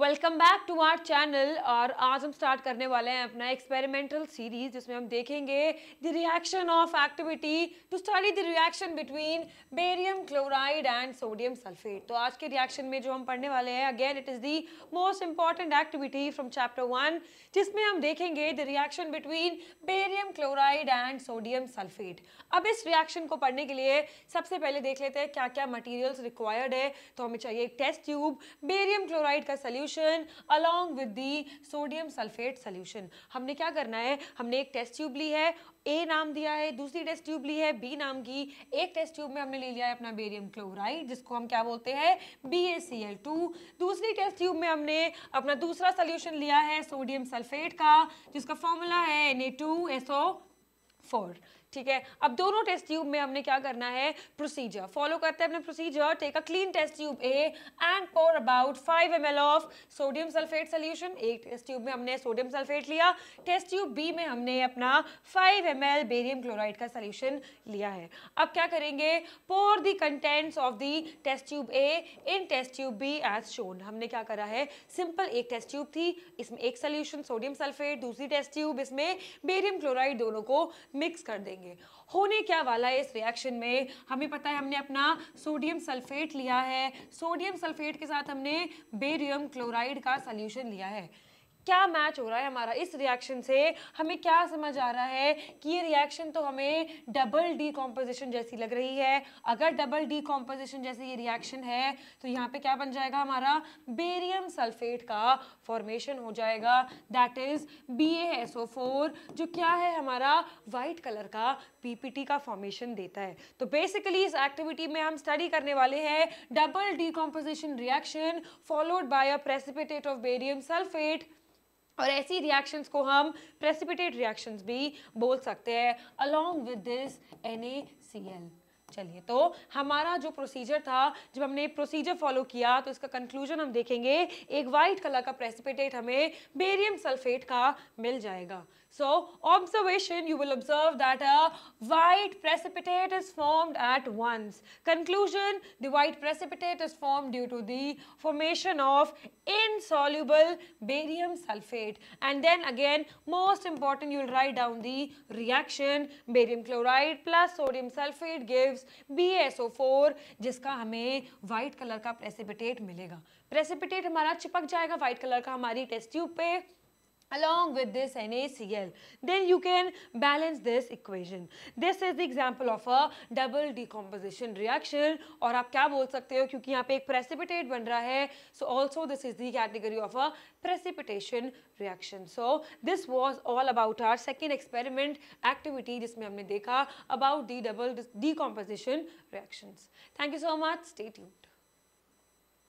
Welcome back to our channel और आज हम स्टार्ट करने वाले हैं अपना एक्सपेरिमेंटल सीरीज जिसमें हम देखेंगे the reaction of activity to study the reaction between barium chloride and sodium sulphate तो आज के रिएक्शन में जो हम पढ़ने वाले हैं again it is the most important activity from chapter one जिसमें हम देखेंगे the reaction between barium chloride and sodium sulphate अब इस रिएक्शन को पढ़ने के लिए सबसे पहले देख लेते हैं क्या क्या मटीरियल्स रिक्वायर्ड है तो हमें चाहिए एक टेस्ट ट्यूब बेरियम क्लोराइड का solution solution along with the sodium sulphate solution हमने क्या करना है हमने एक टेस्ट ट्यूब ली है ए नाम दिया है दूसरी टेस्ट ट्यूब ली है बी नाम की एक टेस्ट ट्यूब में हमने ले लिया है अपना बेरियम क्लोराइड जिसको हम क्या बोलते हैं B A C L two दूसरी टेस्ट ट्यूब में हमने अपना दूसरा सोल्यूशन लिया है सोडियम सल्फेट का जिसका फॉर्मूला है N A two S O four ठीक है अब दोनों टेस्ट ट्यूब में हमने क्या करना है प्रोसीजर फॉलो करते हैं अपने procedure take a clean test tube A and pour about 5 L of sodium sulphate solution एक टेस्ट ट्यूब में हमने सोडियम सल्फेट लिया टेस्ट ट्यूब बी में हमने अपना 5 एल बेरियम क्लोराइड का सोल्यूशन लिया है अब क्या करेंगे pour the contents of the test tube A in test tube B as shown हमने क्या करा है सिंपल एक टेस्ट ट्यूब थी इसमें एक सोल्यूशन सोडियम सल्फेट दूसरी टेस्ट ट्यूब इसमें बेरियम क्लोराइड दोनों को मिक्स कर देंगे करेंगे होने क्या वाला है इस रिएक्शन में हमें पता है हमने अपना सोडियम सल्फेट लिया है सोडियम सल्फेट के साथ हमने बेरियम क्लोराइड का सोल्यूशन लिया है क्या मैच हो रहा है हमारा इस रिएक्शन से हमें क्या समझ आ रहा है कि ये रिएक्शन तो हमें डबल डी कॉम्पोजिशन जैसी लग रही है अगर डबल डी कॉम्पोजिशन जैसी ये रिएक्शन है तो यहाँ पे क्या बन जाएगा हमारा बेरियम सल्फेट का फॉर्मेशन हो जाएगा दैट इज बी जो क्या है हमारा वाइट कलर का पीपीटी का फॉर्मेशन देता है तो बेसिकली इस एक्टिविटी में हम स्टडी करने वाले हैं double decomposition reaction followed by a precipitate of barium sulphate और ऐसी रिएक्शंस को हम प्रेसिपिटेट रिएक्शंस भी बोल सकते हैं along with this N A C L चलिए तो हमारा जो प्रोसीजर था जब हमने प्रोसीजर फॉलो किया तो इसका कंक्लूजन हम देखेंगे एक वाइट कलर का प्रेसिपिटेट हमें बेरियम सल्फेट का मिल जाएगा so observation you will observe that a white precipitate is formed at once conclusion the white precipitate is form due to the formation of insoluble barium sulphate and then again most important you will write down the reaction barium chloride plus sodium sulphate give precipitates for जिसका हमें white colour का precipitate मिलेगा precipitate हमारा चिपक जाएगा white colour का हमारी test tube पे along with this NaCl. Then you can balance this equation. This is the example of a double decomposition reaction Or आप क्या बोल सकते हो क्योंकि precipitate बन रहा so also this is the category of a precipitation reaction. So this was all about our second experiment activity जिसमें हमने देखा about the double decomposition reactions. Thank you so much. Stay tuned.